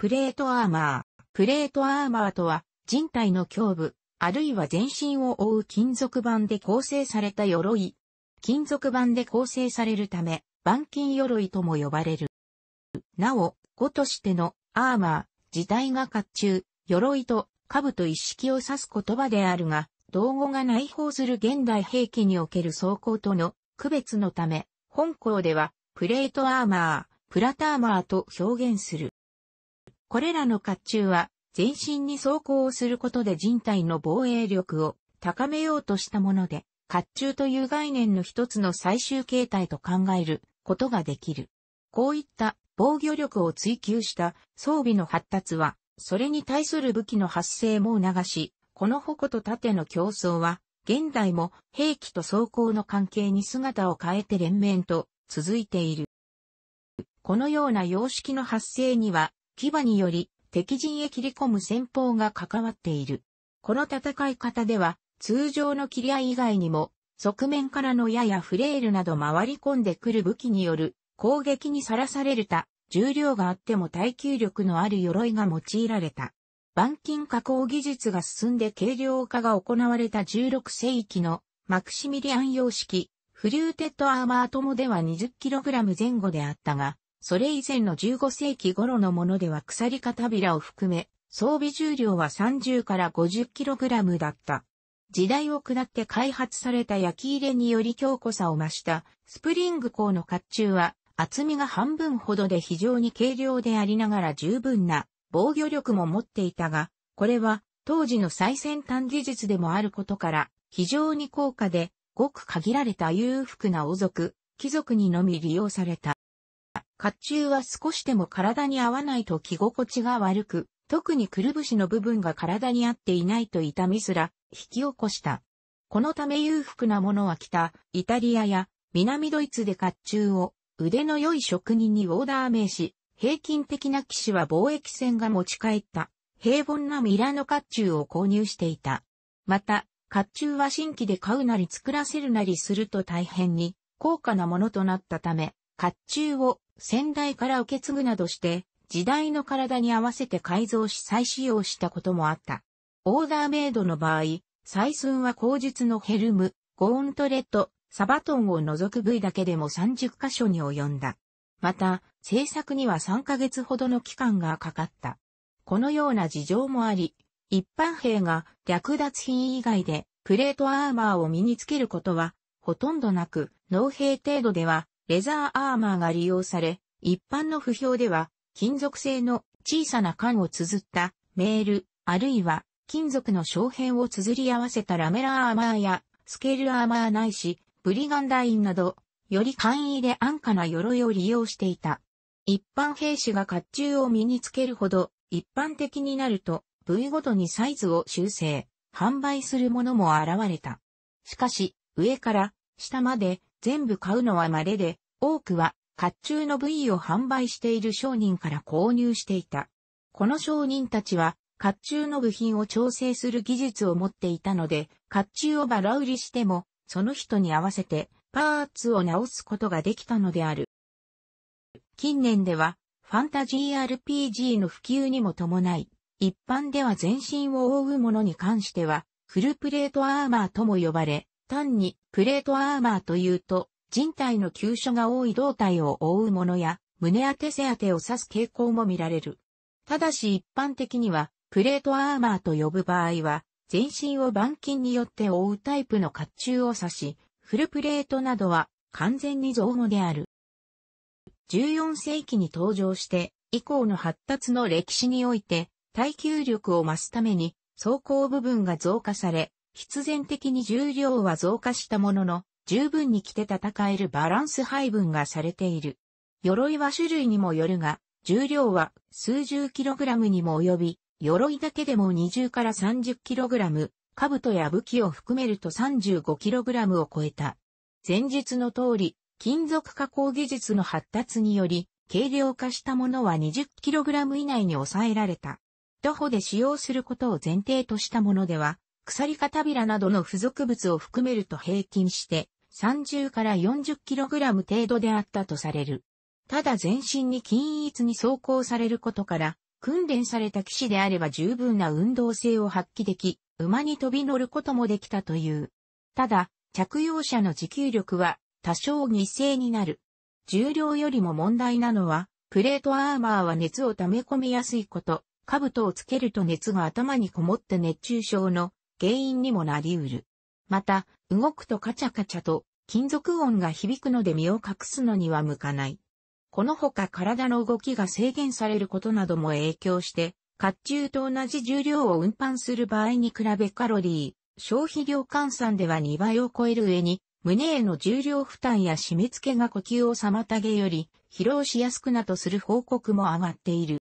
プレートアーマー。プレートアーマーとは、人体の胸部、あるいは全身を覆う金属板で構成された鎧。金属板で構成されるため、板金鎧とも呼ばれる。なお、語としてのアーマー、自体が甲冑、鎧と兜一式を指す言葉であるが、道語が内包する現代兵器における装甲との区別のため、本校では、プレートアーマー、プラターマーと表現する。これらの甲冑は、全身に装甲をすることで人体の防衛力を高めようとしたもので、甲冑という概念の一つの最終形態と考えることができる。こういった防御力を追求した装備の発達は、それに対する武器の発生も促し、この矛と盾の競争は、現代も兵器と装甲の関係に姿を変えて連綿と続いている。このような様式の発生には牙により敵陣へ切り込む戦法が関わっている。この戦い方では、通常の切り合い以外にも、側面からの矢やフレールなど回り込んでくる武器による攻撃にさらされるた、重量があっても耐久力のある鎧が用いられた。板金加工技術が進んで軽量化が行われた16世紀のマクシミリアン様式、フリューテッドアーマーともでは 20kg 前後であったが、それ以前の15世紀頃のものでは鎖か扉を含め、装備重量は30から 50kg だった。時代を下って開発された焼き入れにより強固さを増したスプリング鋼の甲冑は厚みが半分ほどで非常に軽量でありながら十分な防御力も持っていたが、これは当時の最先端技術でもあることから非常に高価でごく限られた裕福な王族、貴族にのみ利用された。甲冑は少しでも体に合わないと着心地が悪く、特にくるぶしの部分が体に合っていないと痛みすら引き起こした。このため裕福なものは北、イタリアや南ドイツで甲冑を腕の良い職人にオーダー名し、平均的な騎士は貿易船が持ち帰った平凡なミラノ甲冑を購入していた。また、甲冑は新規で買うなり作らせるなりすると大変に高価なものとなったため、甲冑を先代から受け継ぐなどして、時代の体に合わせて改造し再使用したこともあった。オーダーメイドの場合、採寸は口述のヘルム、ゴーントレット、サバトンを除く部位だけでも30箇所に及んだ。また、制作には3ヶ月ほどの期間がかかった。このような事情もあり、一般兵が略奪品以外でプレートアーマーを身につけることはほとんどなく、農兵程度ではレザーアーマーが利用され、一般の不評では、金属製の小さな缶を綴ったメール、あるいは金属の小片を綴り合わせたラメラアーマーやスケールアーマーないし、ブリガンダインなど、より簡易で安価な鎧を利用していた。一般兵士が甲冑を身につけるほど、一般的になると、部位ごとにサイズを修正、販売するものも現れた。しかし、上から下まで全部買うのは稀で、多くは、甲冑の部位を販売している商人から購入していた。この商人たちは、甲冑の部品を調整する技術を持っていたので、甲冑をバラ売りしても、その人に合わせて、パーツを直すことができたのである。近年では、ファンタジー RPG の普及にも伴い、一般では全身を覆うものに関しては、フルプレートアーマーとも呼ばれ、単にプレートアーマーというと、人体の急所が多い胴体を覆うものや、胸当て背当てを指す傾向も見られる。ただし一般的には、プレートアーマーと呼ぶ場合は、全身を板金によって覆うタイプの甲冑を指し、フルプレートなどは完全に造語である。14世紀に登場して、以降の発達の歴史において、耐久力を増すために、装甲部分が増加され、必然的に重量は増加したものの、十分に着て戦えるバランス配分がされている。鎧は種類にもよるが、重量は数十キログラムにも及び、鎧だけでも20から30キログラム、兜や武器を含めると35キログラムを超えた。前述の通り、金属加工技術の発達により、軽量化したものは2 0ラム以内に抑えられた。徒歩で使用することを前提としたものでは、鎖片びらなどの付属物を含めると平均して30から 40kg 程度であったとされる。ただ全身に均一に走行されることから、訓練された騎士であれば十分な運動性を発揮でき、馬に飛び乗ることもできたという。ただ、着用者の持久力は多少犠牲になる。重量よりも問題なのは、プレートアーマーは熱を溜め込みやすいこと、兜をつけると熱が頭にこもって熱中症の原因にもなりうる。また、動くとカチャカチャと金属音が響くので身を隠すのには向かない。このほか体の動きが制限されることなども影響して、甲冑と同じ重量を運搬する場合に比べカロリー、消費量換算では2倍を超える上に、胸への重量負担や締め付けが呼吸を妨げより、疲労しやすくなとする報告も上がっている。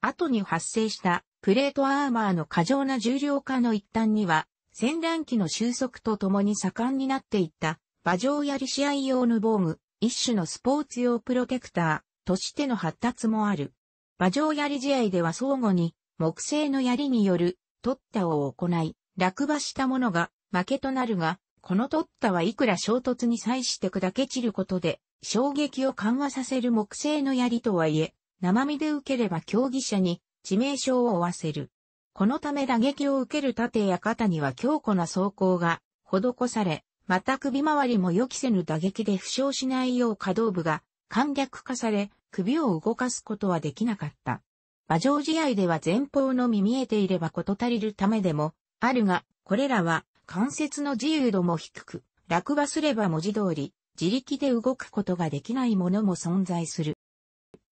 後に発生したプレートアーマーの過剰な重量化の一端には、戦乱期の収束とともに盛んになっていった、馬上やり試合用の防具、一種のスポーツ用プロテクターとしての発達もある。馬上やり試合では相互に木製の槍による取ったを行い、落馬した者が負けとなるが、この取ったはいくら衝突に際して砕け散ることで衝撃を緩和させる木製の槍とはいえ、生身で受ければ競技者に致命傷を負わせる。このため打撃を受ける盾や肩には強固な装甲が施され、また首周りも予期せぬ打撃で負傷しないよう可動部が簡略化され、首を動かすことはできなかった。馬上試合では前方のみ見えていればこと足りるためでも、あるが、これらは関節の自由度も低く、落馬すれば文字通り、自力で動くことができないものも存在する。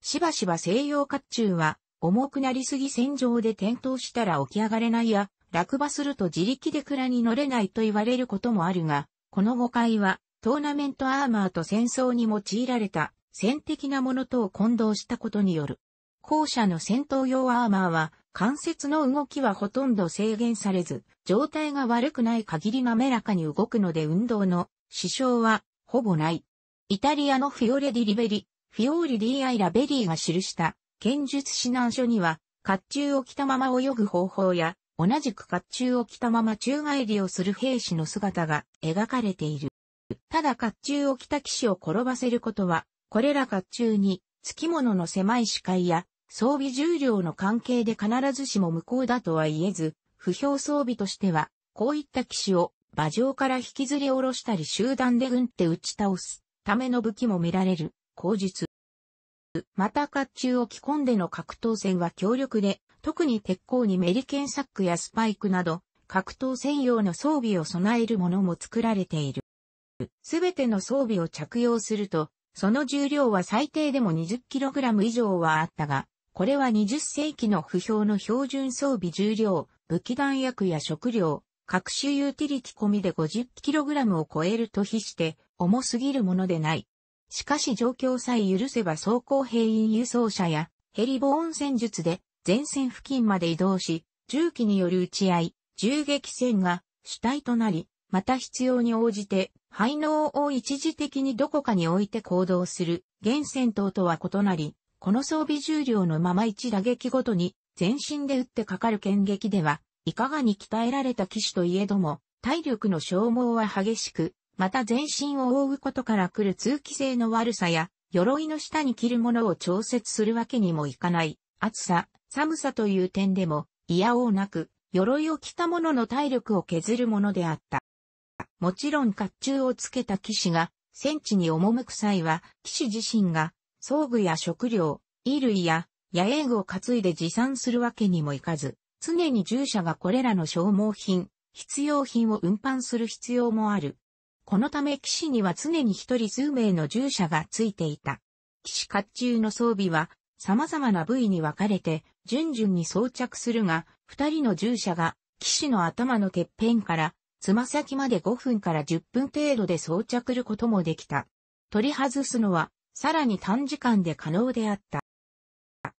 しばしば西洋甲冑は、重くなりすぎ戦場で転倒したら起き上がれないや、落馬すると自力で蔵に乗れないと言われることもあるが、この誤解は、トーナメントアーマーと戦争に用いられた、戦的なものとを混同したことによる。後者の戦闘用アーマーは、関節の動きはほとんど制限されず、状態が悪くない限り滑らかに動くので運動の支障はほぼない。イタリアのフィオレ・ディ・リベリ、フィオーリ・ディ・アイ・ラベリーが記した剣術指南書には、甲冑を着たまま泳ぐ方法や、同じく甲冑を着たまま宙返りをする兵士の姿が描かれている。ただ甲冑を着た騎士を転ばせることは、これら甲冑に、付き物の狭い視界や、装備重量の関係で必ずしも無効だとは言えず、不評装備としては、こういった騎士を馬上から引きずり下ろしたり集団でうんって打ち倒すための武器も見られる、口述。また甲冑を着込んでの格闘戦は強力で、特に鉄鋼にメリケンサックやスパイクなど、格闘専用の装備を備えるものも作られている。すべての装備を着用すると、その重量は最低でも 20kg 以上はあったが、これは20世紀の不評の標準装備重量、武器弾薬や食料、各種ユーティリティ込みで 50kg を超えると比して、重すぎるものでない。しかし状況さえ許せば装甲兵員輸送車やヘリボーン戦術で前線付近まで移動し、銃機による撃ち合い、銃撃戦が主体となり、また必要に応じて、排能を一時的にどこかに置いて行動する、原戦闘とは異なり、この装備重量のまま一打撃ごとに、全身で撃ってかかる剣撃では、いかがに鍛えられた騎士といえども、体力の消耗は激しく、また全身を覆うことから来る通気性の悪さや、鎧の下に着るものを調節するわけにもいかない、暑さ、寒さという点でも、嫌おうなく、鎧を着た者の体力を削るものであった。もちろん甲冑をつけた騎士が、戦地に赴く際は、騎士自身が、装具や食料、衣類や、野営具を担いで持参するわけにもいかず、常に従者がこれらの消耗品、必要品を運搬する必要もある。このため騎士には常に一人数名の従者がついていた。騎士甲冑の装備は様々な部位に分かれて順々に装着するが、二人の従者が騎士の頭のてっぺんからつま先まで5分から10分程度で装着ることもできた。取り外すのはさらに短時間で可能であった。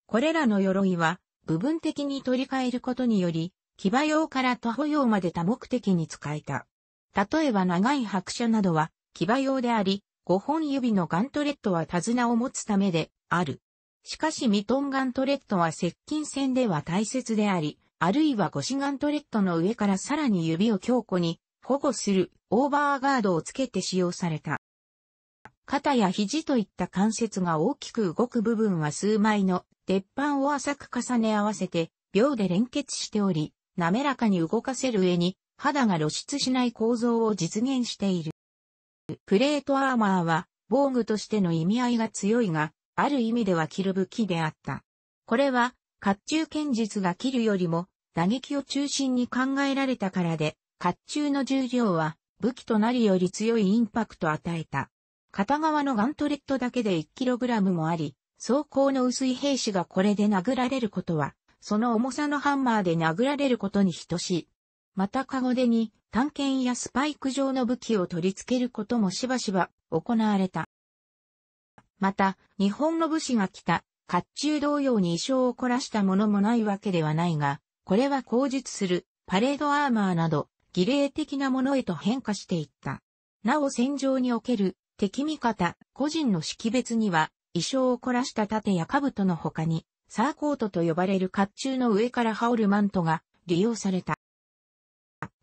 これらの鎧は部分的に取り替えることにより、騎馬用から徒歩用まで多目的に使えた。例えば長い白車などは騎馬用であり、5本指のガントレットは手綱を持つためである。しかしミトンガントレットは接近戦では大切であり、あるいは腰ガントレットの上からさらに指を強固に保護するオーバーガードをつけて使用された。肩や肘といった関節が大きく動く部分は数枚の鉄板を浅く重ね合わせて秒で連結しており、滑らかに動かせる上に肌が露出しない構造を実現している。プレートアーマーは防具としての意味合いが強いが、ある意味では着る武器であった。これは、甲冑剣術が切るよりも、打撃を中心に考えられたからで、甲冑の重量は武器となりより強いインパクトを与えた。片側のガントレットだけで 1kg もあり、装甲の薄い兵士がこれで殴られることは、その重さのハンマーで殴られることに等しい。またカゴデに探検やスパイク状の武器を取り付けることもしばしば行われた。また、日本の武士が着た甲冑同様に衣装を凝らしたものもないわけではないが、これは口述するパレードアーマーなど儀礼的なものへと変化していった。なお戦場における敵味方、個人の識別には衣装を凝らした盾や兜の他にサーコートと呼ばれる甲冑の上から羽織るマントが利用された。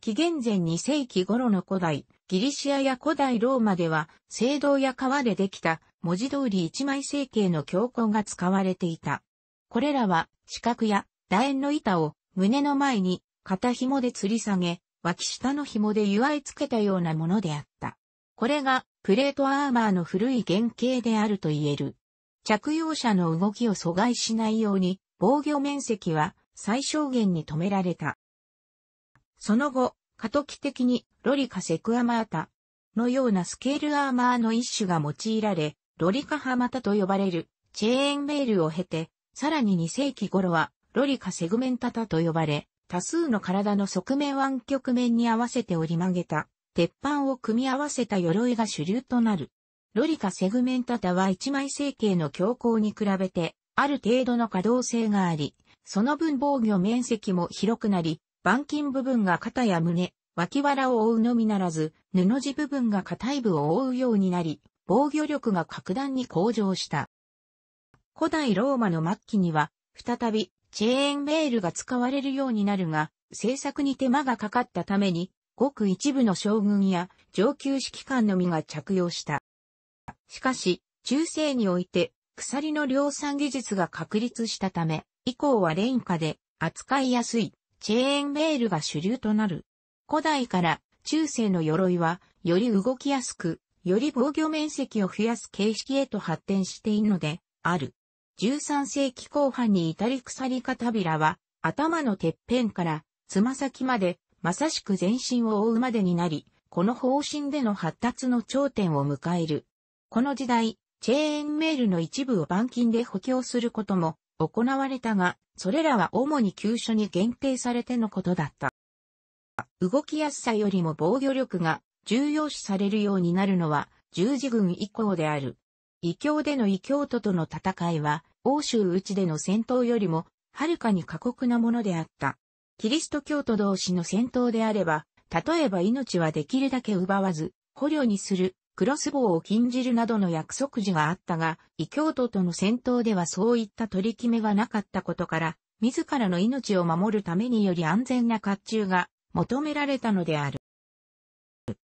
紀元前2世紀頃の古代、ギリシアや古代ローマでは、青銅や川でできた文字通り一枚成形の教行が使われていた。これらは、四角や楕円の板を胸の前に肩紐で吊り下げ、脇下の紐で祝い付けたようなものであった。これがプレートアーマーの古い原型であると言える。着用者の動きを阻害しないように防御面積は最小限に止められた。その後、過渡期的にロリカセクアマータのようなスケールアーマーの一種が用いられ、ロリカハマタと呼ばれるチェーンメールを経て、さらに2世紀頃はロリカセグメンタタと呼ばれ、多数の体の側面湾曲面に合わせて折り曲げた、鉄板を組み合わせた鎧が主流となる。ロリカセグメンタタは一枚成形の強行に比べて、ある程度の可動性があり、その分防御面積も広くなり、板金部分が肩や胸、脇腹を覆うのみならず、布地部分が硬い部を覆うようになり、防御力が格段に向上した。古代ローマの末期には、再び、チェーンベールが使われるようになるが、制作に手間がかかったために、ごく一部の将軍や上級指揮官のみが着用した。しかし、中世において、鎖の量産技術が確立したため、以降は廉価で扱いやすいチェーンメールが主流となる。古代から中世の鎧は、より動きやすく、より防御面積を増やす形式へと発展しているので、ある。13世紀後半に至り鎖たびらは、頭のてっぺんから、つま先まで、まさしく全身を覆うまでになり、この方針での発達の頂点を迎える。この時代、チェーンメールの一部を板金で補強することも行われたが、それらは主に急所に限定されてのことだった。動きやすさよりも防御力が重要視されるようになるのは十字軍以降である。異教での異教徒との戦いは、欧州内での戦闘よりも、はるかに過酷なものであった。キリスト教徒同士の戦闘であれば、例えば命はできるだけ奪わず、捕虜にするクロスボウを禁じるなどの約束時があったが、異教徒との戦闘ではそういった取り決めはなかったことから、自らの命を守るためにより安全な甲冑が求められたのである。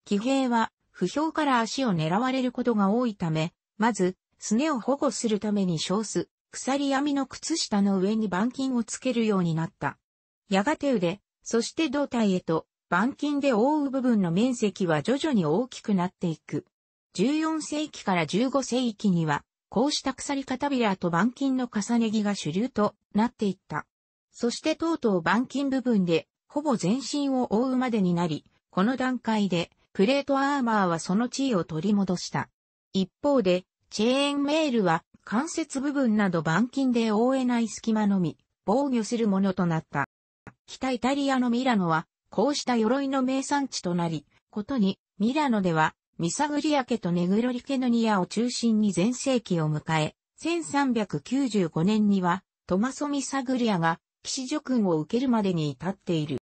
騎兵は、不評から足を狙われることが多いため、まず、すねを保護するために少数、鎖網の靴下の上に板金をつけるようになった。やがて腕、そして胴体へと、板金で覆う部分の面積は徐々に大きくなっていく。14世紀から15世紀には、こうした鎖片びらと板金の重ね着が主流となっていった。そしてとうとう板金部分で、ほぼ全身を覆うまでになり、この段階で、プレートアーマーはその地位を取り戻した。一方で、チェーンメールは、関節部分など板金で覆えない隙間のみ、防御するものとなった。北イタリアのミラノは、こうした鎧の名産地となり、ことに、ミラノでは、ミサグリア家とネグロリケノニアを中心に全盛期を迎え、1395年にはトマソ・ミサグリアが騎士助君を受けるまでに至っている。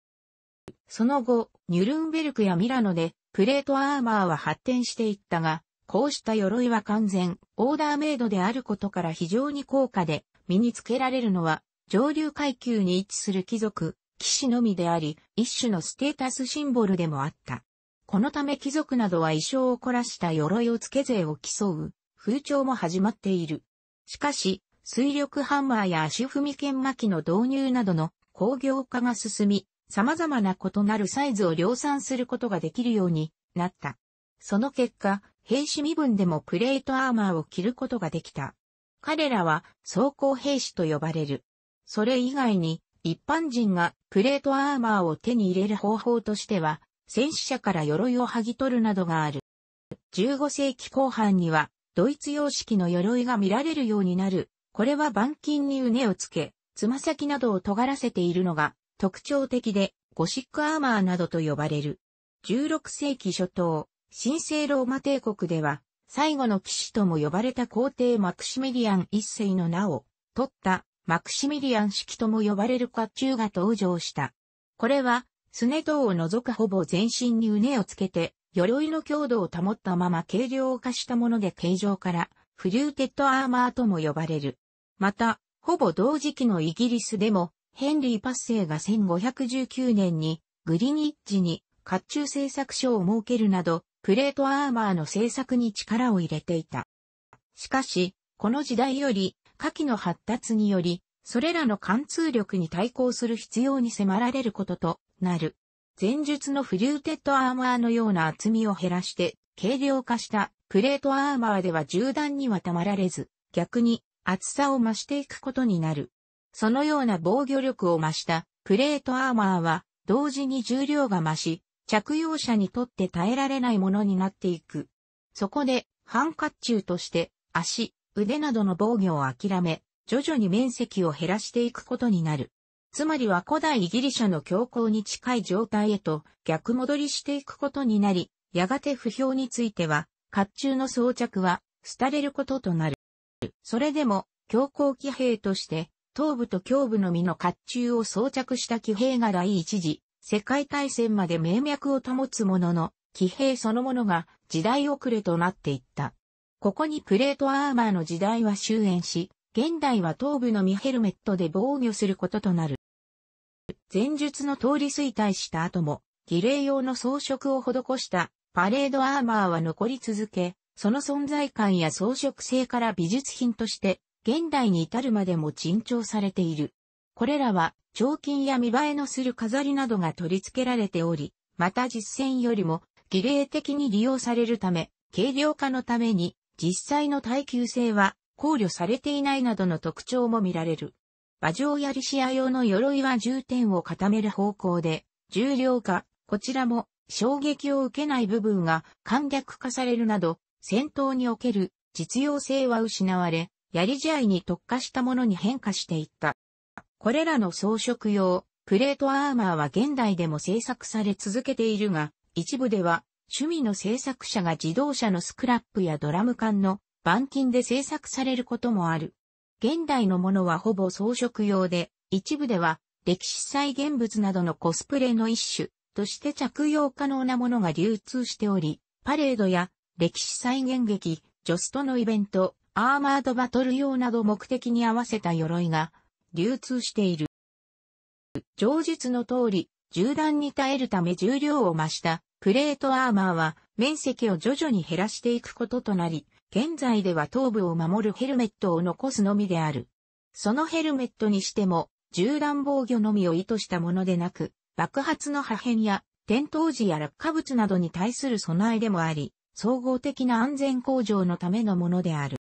その後、ニュルンベルクやミラノでプレートアーマーは発展していったが、こうした鎧は完全、オーダーメイドであることから非常に高価で、身につけられるのは、上流階級に位置する貴族、騎士のみであり、一種のステータスシンボルでもあった。このため貴族などは衣装を凝らした鎧を付け税を競う風潮も始まっている。しかし、水力ハンマーや足踏み剣巻きの導入などの工業化が進み、様々な異なるサイズを量産することができるようになった。その結果、兵士身分でもプレートアーマーを着ることができた。彼らは装甲兵士と呼ばれる。それ以外に、一般人がプレートアーマーを手に入れる方法としては、戦死者から鎧を剥ぎ取るなどがある。15世紀後半には、ドイツ様式の鎧が見られるようになる。これは板金に畝をつけ、つま先などを尖らせているのが特徴的で、ゴシックアーマーなどと呼ばれる。16世紀初頭、神聖ローマ帝国では、最後の騎士とも呼ばれた皇帝マクシミリアン一世の名を取ったマクシミリアン式とも呼ばれる甲冑が登場した。これはすね等を除くほぼ全身にうねをつけて、鎧の強度を保ったまま軽量化したもので形状から、フリューテッドアーマーとも呼ばれる。また、ほぼ同時期のイギリスでも、ヘンリー・パッセイが1519年に、グリニッジに、甲冑製作所を設けるなど、プレートアーマーの製作に力を入れていた。しかし、この時代より、下記の発達により、それらの貫通力に対抗する必要に迫られることと、なる。前述のフリューテッドアーマーのような厚みを減らして軽量化したプレートアーマーでは銃弾にはたまられず、逆に厚さを増していくことになる。そのような防御力を増したプレートアーマーは同時に重量が増し、着用者にとって耐えられないものになっていく。そこで、半ューとして足、腕などの防御を諦め、徐々に面積を減らしていくことになる。つまりは古代イギリシャの教皇に近い状態へと逆戻りしていくことになり、やがて不評については、甲冑の装着は、廃れることとなる。それでも、教皇騎兵として、頭部と胸部のみの甲冑を装着した騎兵が第一次、世界大戦まで名脈を保つものの、騎兵そのものが時代遅れとなっていった。ここにプレートアーマーの時代は終焉し、現代は頭部のみヘルメットで防御することとなる。前述の通り衰退した後も、儀礼用の装飾を施したパレードアーマーは残り続け、その存在感や装飾性から美術品として、現代に至るまでも珍重されている。これらは、彫金や見栄えのする飾りなどが取り付けられており、また実践よりも、儀礼的に利用されるため、軽量化のために、実際の耐久性は考慮されていないなどの特徴も見られる。馬上やり合用の鎧は重点を固める方向で、重量化、こちらも衝撃を受けない部分が簡略化されるなど、戦闘における実用性は失われ、槍試合に特化したものに変化していった。これらの装飾用、プレートアーマーは現代でも製作され続けているが、一部では趣味の製作者が自動車のスクラップやドラム缶の板金で製作されることもある。現代のものはほぼ装飾用で、一部では歴史再現物などのコスプレの一種として着用可能なものが流通しており、パレードや歴史再現劇、ジョストのイベント、アーマードバトル用など目的に合わせた鎧が流通している。上述の通り、銃弾に耐えるため重量を増したプレートアーマーは面積を徐々に減らしていくこととなり、現在では頭部を守るヘルメットを残すのみである。そのヘルメットにしても、銃弾防御のみを意図したものでなく、爆発の破片や、転倒時や落下物などに対する備えでもあり、総合的な安全向上のためのものである。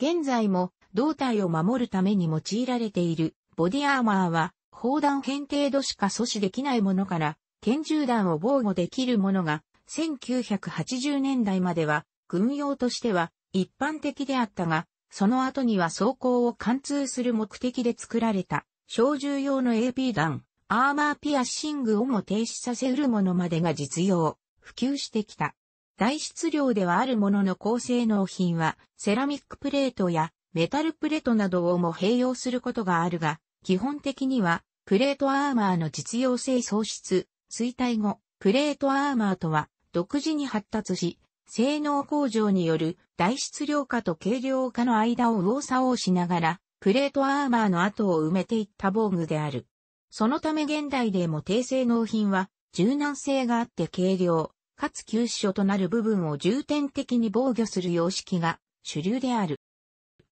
現在も胴体を守るために用いられているボディアーマーは砲弾検程度しか阻止できないものから拳銃弾を防護できるものが1980年代までは軍用としては一般的であったが、その後には装甲を貫通する目的で作られた、小銃用の AP 弾、アーマーピアッシングをも停止させるものまでが実用、普及してきた。大質量ではあるものの高性能品は、セラミックプレートやメタルプレートなどをも併用することがあるが、基本的には、プレートアーマーの実用性喪失、衰退後、プレートアーマーとは、独自に発達し、性能向上による大質量化と軽量化の間を右往左往しながら、プレートアーマーの後を埋めていった防具である。そのため現代でも低性能品は柔軟性があって軽量、かつ急所となる部分を重点的に防御する様式が主流である。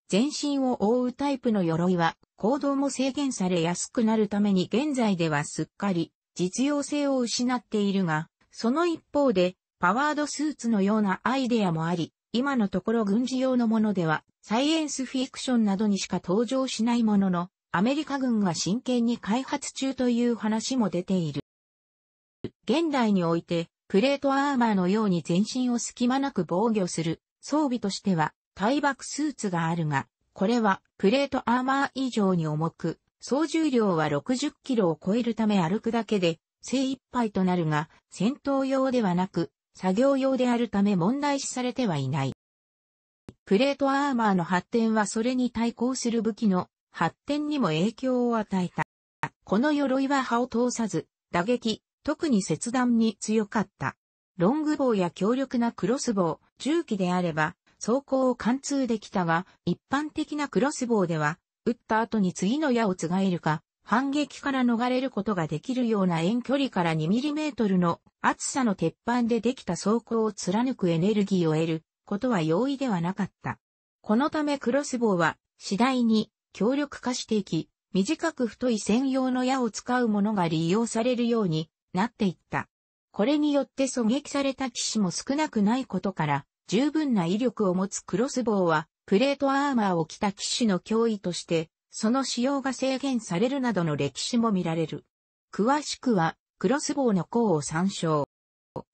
全身を覆うタイプの鎧は行動も制限されやすくなるために現在ではすっかり実用性を失っているが、その一方でパワードスーツのようなアイデアもあり、今のところ軍事用のものでは、サイエンスフィクションなどにしか登場しないものの、アメリカ軍が真剣に開発中という話も出ている。現代において、プレートアーマーのように全身を隙間なく防御する装備としては、対爆スーツがあるが、これはプレートアーマー以上に重く、総重量は60キロを超えるため歩くだけで精一杯となるが、戦闘用ではなく、作業用であるため問題視されてはいない。プレートアーマーの発展はそれに対抗する武器の発展にも影響を与えた。この鎧は刃を通さず、打撃、特に切断に強かった。ロング棒や強力なクロス棒、銃器であれば、装甲を貫通できたが、一般的なクロス棒では、撃った後に次の矢をつがえるか、反撃から逃れることができるような遠距離から 2mm の厚さの鉄板でできた装甲を貫くエネルギーを得ることは容易ではなかった。このためクロスボウは次第に強力化していき、短く太い専用の矢を使うものが利用されるようになっていった。これによって狙撃された騎士も少なくないことから、十分な威力を持つクロスボウは、プレートアーマーを着た騎士の脅威としてその使用が制限されるなどの歴史も見られる。詳しくは、クロスボウの項を参照。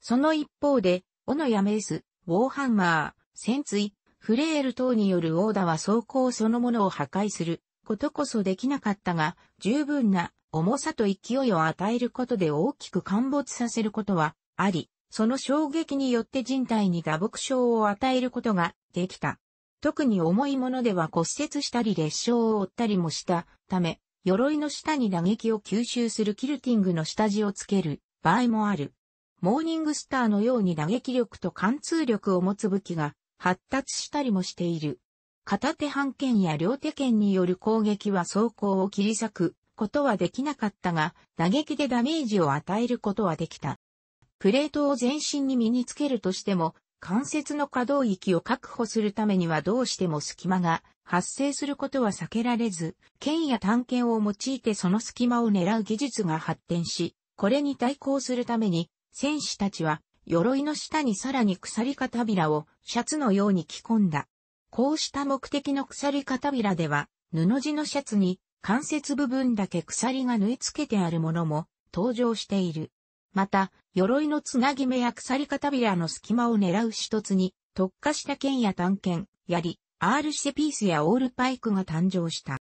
その一方で、斧やメース、ウォーハンマー、潜水、フレール等によるオーダーは装甲そのものを破壊することこそできなかったが、十分な重さと勢いを与えることで大きく陥没させることはあり、その衝撃によって人体に打撲症を与えることができた。特に重いものでは骨折したり裂傷を負ったりもしたため、鎧の下に打撃を吸収するキルティングの下地をつける場合もある。モーニングスターのように打撃力と貫通力を持つ武器が発達したりもしている。片手半剣や両手剣による攻撃は走行を切り裂くことはできなかったが、打撃でダメージを与えることはできた。プレートを全身に身につけるとしても、関節の可動域を確保するためにはどうしても隙間が発生することは避けられず、剣や探検を用いてその隙間を狙う技術が発展し、これに対抗するために、戦士たちは、鎧の下にさらに鎖片びらをシャツのように着込んだ。こうした目的の鎖片びらでは、布地のシャツに関節部分だけ鎖が縫い付けてあるものも登場している。また、鎧のつなぎ目や鎖片の隙間を狙う一つに、特化した剣や短剣、槍、R シェピースやオールパイクが誕生した。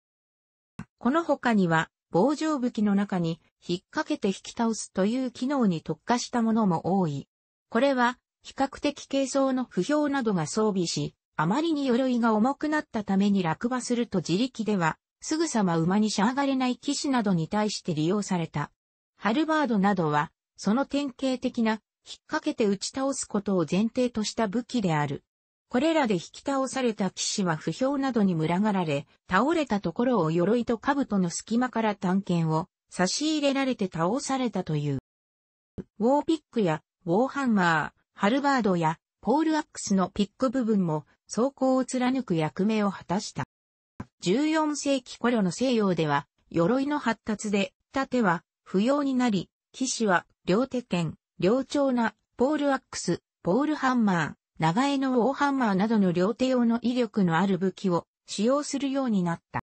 この他には、棒状武器の中に引っ掛けて引き倒すという機能に特化したものも多い。これは、比較的軽装の不評などが装備し、あまりに鎧が重くなったために落馬すると自力では、すぐさま馬にしゃがれない騎士などに対して利用された。ハルバードなどは、その典型的な、引っ掛けて打ち倒すことを前提とした武器である。これらで引き倒された騎士は不評などに群がられ、倒れたところを鎧と兜の隙間から探検を差し入れられて倒されたという。ウォーピックやウォーハンマー、ハルバードやポールアックスのピック部分も装甲を貫く役目を果たした。14世紀頃の西洋では、鎧の発達で、盾は不要になり、騎士は両手剣、両長な、ポールアックス、ポールハンマー、長江の大ハンマーなどの両手用の威力のある武器を使用するようになった。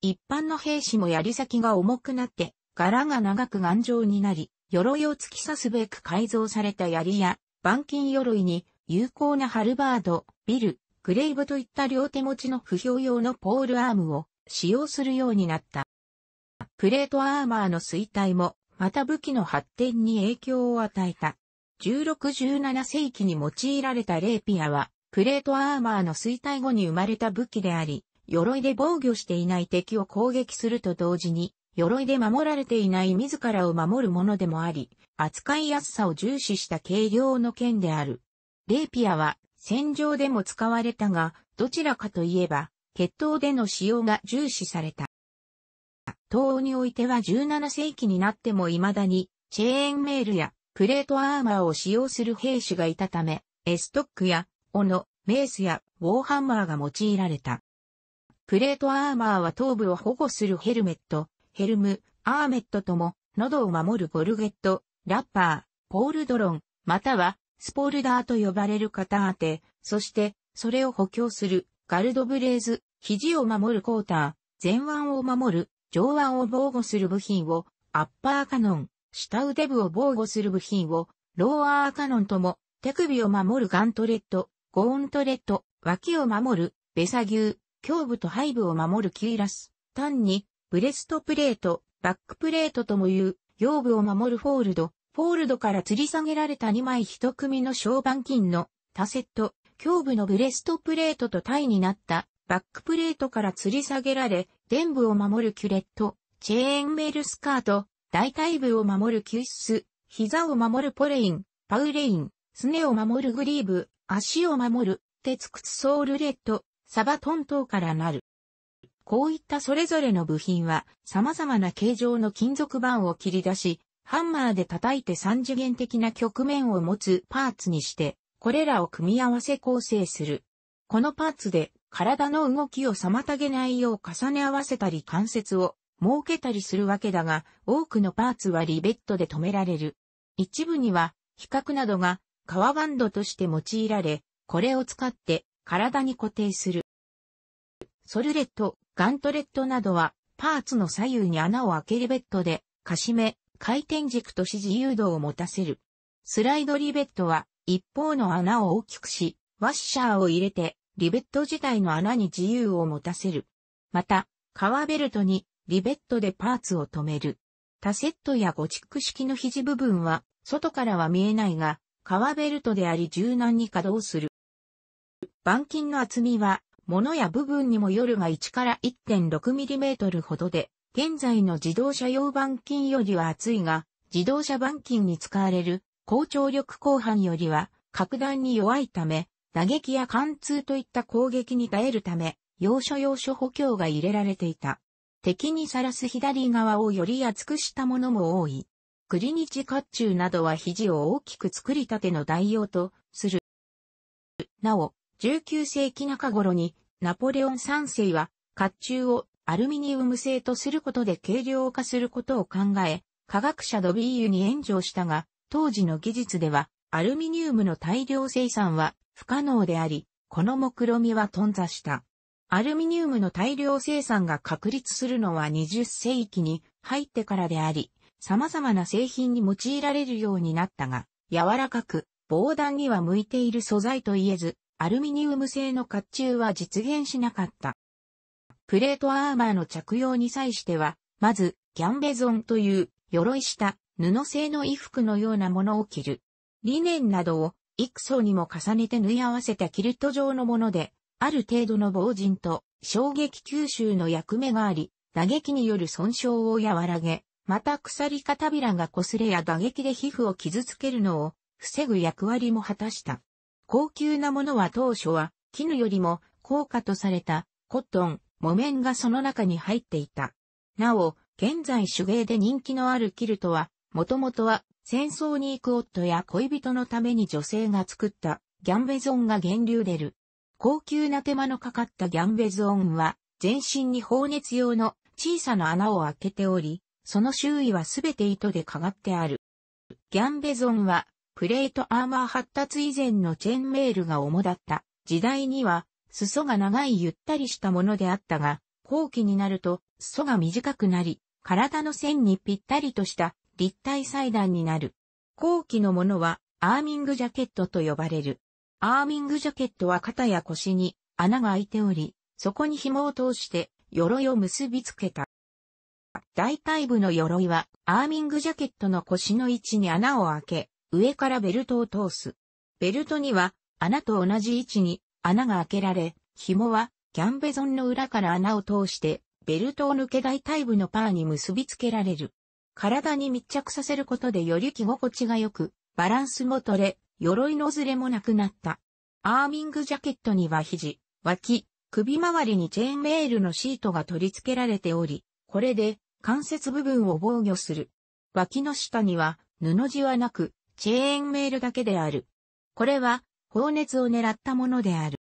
一般の兵士も槍先が重くなって、柄が長く頑丈になり、鎧を突き刺すべく改造された槍や、板金鎧に有効なハルバード、ビル、グレイブといった両手持ちの不評用のポールアームを使用するようになった。プレートアーマーの衰退もまた武器の発展に影響を与えた。16-17世紀に用いられたレーピアは、プレートアーマーの衰退後に生まれた武器であり、鎧で防御していない敵を攻撃すると同時に、鎧で守られていない自らを守るものでもあり、扱いやすさを重視した軽量の剣である。レーピアは戦場でも使われたが、どちらかといえば、決闘での使用が重視された。東欧においては17世紀になっても未だに、チェーンメールやプレートアーマーを使用する兵士がいたため、エストックや、斧、メースや、ウォーハンマーが用いられた。プレートアーマーは頭部を保護するヘルメット、ヘルム、アーメットとも、喉を守るゴルゲット、ラッパー、ポールドロン、または、スポールダーと呼ばれる肩当て、そして、それを補強する、ガルドブレーズ、肘を守るコーター、前腕を守る、上腕を防護する部品をアッパーカノン、下腕部を防護する部品をローアーカノンとも、手首を守るガントレット、ゴーントレット、脇を守るベサ牛、胸部と背部を守るキーラス、単にブレストプレート、バックプレートともいう、腰部を守るフォールド、フォールドから吊り下げられた2枚1組の小板金のタセット、胸部のブレストプレートと体になったバックプレートから吊り下げられ、全部を守るキュレット、チェーンメールスカート、大腿部を守るキュイス、膝を守るポレイン、パウレイン、すねを守るグリーブ、足を守る、鉄靴ソールレッド、サバトン等からなる。こういったそれぞれの部品は様々な形状の金属板を切り出し、ハンマーで叩いて三次元的な局面を持つパーツにして、これらを組み合わせ構成する。このパーツで体の動きを妨げないよう重ね合わせたり関節を設けたりするわけだが、多くのパーツはリベットで止められる。一部には、比較などが、革バンドとして用いられ、これを使って体に固定する。ソルレット、ガントレットなどは、パーツの左右に穴を開けリベットで、かしめ、回転軸と指示誘導を持たせる。スライドリベットは、一方の穴を大きくし、ワッシャーを入れて、リベット自体の穴に自由を持たせる。また、カワベルトにリベットでパーツを止める。タセットやゴチック式の肘部分は、外からは見えないが、カワベルトであり柔軟に稼働する。板金の厚みは、物や部分にもよるが1から 1.6mm ほどで、現在の自動車用板金よりは厚いが、自動車板金に使われる高張力鋼板よりは格段に弱いため、打撃や貫通といった攻撃に耐えるため、要所要所補強が入れられていた。敵にさらす左側をより厚くしたものも多い。クリニチ甲冑などは肘を大きく作りたての代用とする。なお、19世紀中頃にナポレオン3世は甲冑をアルミニウム製とすることで軽量化することを考え、科学者ドビーユに援助したが、当時の技術ではアルミニウムの大量生産は不可能であり、この目論みは頓挫した。アルミニウムの大量生産が確立するのは20世紀に入ってからであり、様々な製品に用いられるようになったが、柔らかく、防弾には向いている素材と言えず、アルミニウム製の甲冑は実現しなかった。プレートアーマーの着用に際しては、まず、ギャンベゾンという、鎧した、布製の衣服のようなものを着る。リネンなどを幾層にも重ねて縫い合わせたキルト状のもので、ある程度の防塵と衝撃吸収の役目があり、打撃による損傷を和らげ、また鎖かたびらが擦れや打撃で皮膚を傷つけるのを防ぐ役割も果たした。高級なものは当初は絹よりも高価とされたコットン、木綿がその中に入っていた。なお、現在手芸で人気のあるキルトは、もともとは戦争に行く夫や恋人のために女性が作ったギャンベゾンが源流出る。高級な手間のかかったギャンベゾンは、全身に放熱用の小さな穴を開けており、その周囲はすべて糸でかがってある。ギャンベゾンは、プレートアーマー発達以前のチェーンメールが主だった時代には、裾が長いゆったりしたものであったが、後期になると裾が短くなり、体の線にぴったりとした立体裁断になる。後期のものはアーミングジャケットと呼ばれる。アーミングジャケットは肩や腰に穴が開いており、そこに紐を通して鎧を結びつけた。大腿部の鎧はアーミングジャケットの腰の位置に穴を開け、上からベルトを通す。ベルトには穴と同じ位置に穴が開けられ、紐はキャンベゾンの裏から穴を通してベルトを抜け大腿部のパーに結びつけられる。体に密着させることでより着心地が良く、バランスも取れ、鎧のずれもなくなった。アーミングジャケットには肘、脇、首周りにチェーンメールのシートが取り付けられており、これで関節部分を防御する。脇の下には布地はなく、チェーンメールだけである。これは、放熱を狙ったものである。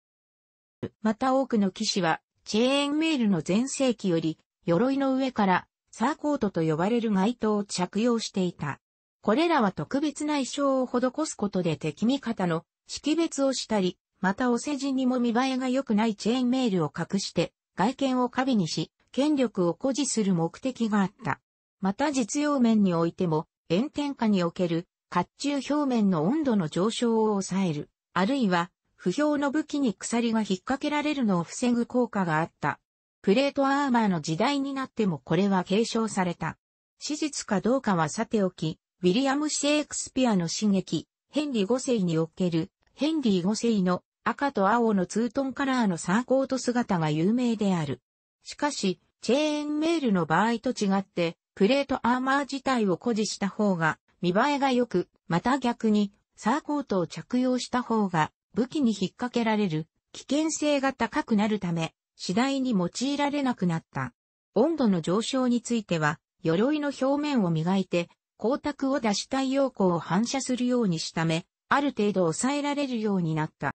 また多くの騎士は、チェーンメールの前世紀より、鎧の上からサーコートと呼ばれる街灯を着用していた。これらは特別な衣装を施すことで敵味方の識別をしたり、またお世辞にも見栄えが良くないチェーンメールを隠して外見を壁にし、権力を誇示する目的があった。また実用面においても、炎天下における甲冑表面の温度の上昇を抑える、あるいは不評の武器に鎖が引っ掛けられるのを防ぐ効果があった。プレートアーマーの時代になってもこれは継承された。史実かどうかはさておき、ウィリアム・シェイクスピアの刺激、ヘンリー5世における、ヘンリー5世の赤と青のツートンカラーのサーコート姿が有名である。しかし、チェーンメールの場合と違って、プレートアーマー自体を誇示した方が、見栄えが良く、また逆に、サーコートを着用した方が、武器に引っ掛けられる、危険性が高くなるため、次第に用いられなくなった。温度の上昇については、鎧の表面を磨いて、光沢を出し太陽光を反射するようにしため、ある程度抑えられるようになった。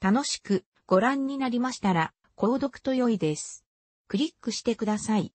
楽しくご覧になりましたら、購読と良いです。クリックしてください。